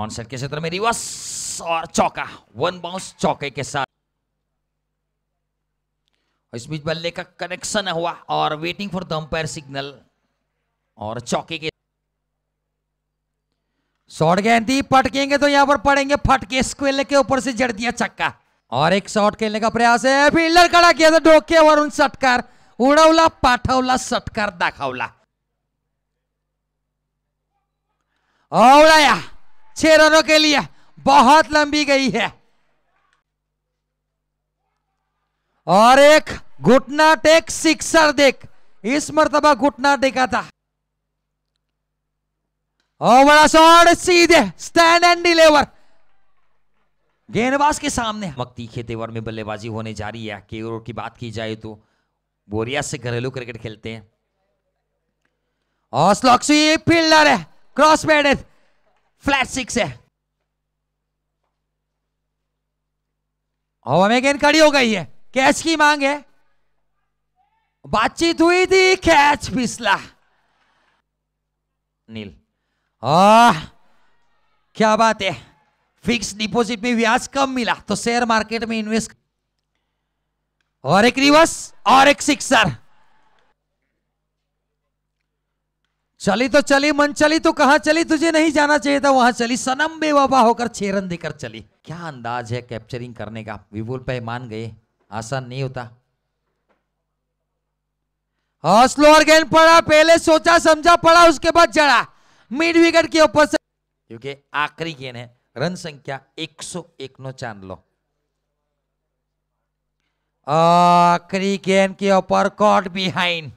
on के क्षेत्र में रिवर्स और चौका वन बाउंस चौके के साथ इस बीच बल्ले का कनेक्शन हुआ और waiting for the umpire signal और चौके के शॉट गेंदी पटकेंगे तो यहां पर पड़ेंगे फटके स्क्वेल के ऊपर से जड़ दिया चक्का और एक शॉट खेलने का प्रयास है फील्डर खड़ा किया था डोके और उन सटकार उड़ावला पाठावला सटकार दाखवला उड़ाया छह रनों के लिए बहुत लंबी गई है और एक घुटना टेक सिक्सर देख इस मरतबा घुटना टेका था और बड़ा शॉट सीधे स्टैंड एंड डिलीवर गेंदबाज के सामने तीखे खेतेवर में बल्लेबाजी होने जा रही है केवर की बात की जाए तो बोरिया से घरेलू क्रिकेट खेलते हैं और स्लॉक्सी फील्डर है क्रॉस पेडेड फ्लैट सिक्स है हवा में गेंद खड़ी हो गई है कैच की मांग है बातचीत हुई थी कैच फिसला नील आ, क्या बात है फिक्स डिपॉजिट में ब्याज कम मिला तो शेयर मार्केट में इन्वेस्ट और एक रिवर्स और एक सिक्सर चली तो चली मन चली तो कहा चली तुझे नहीं जाना चाहिए था वहां चली सनम बेवफा होकर छेरन देकर चली क्या अंदाज है कैप्चरिंग करने का विपुल पे मान गए आसान नहीं होता स्लोअर गेंद पड़ा पहले सोचा समझा पड़ा उसके बाद जड़ा मिड विकेट के ऊपर से क्योंकि आखिरी गेंद है रन संख्या 101 नो चांद लो आखिरी गेंद के ऊपर कॉट बिहाइंड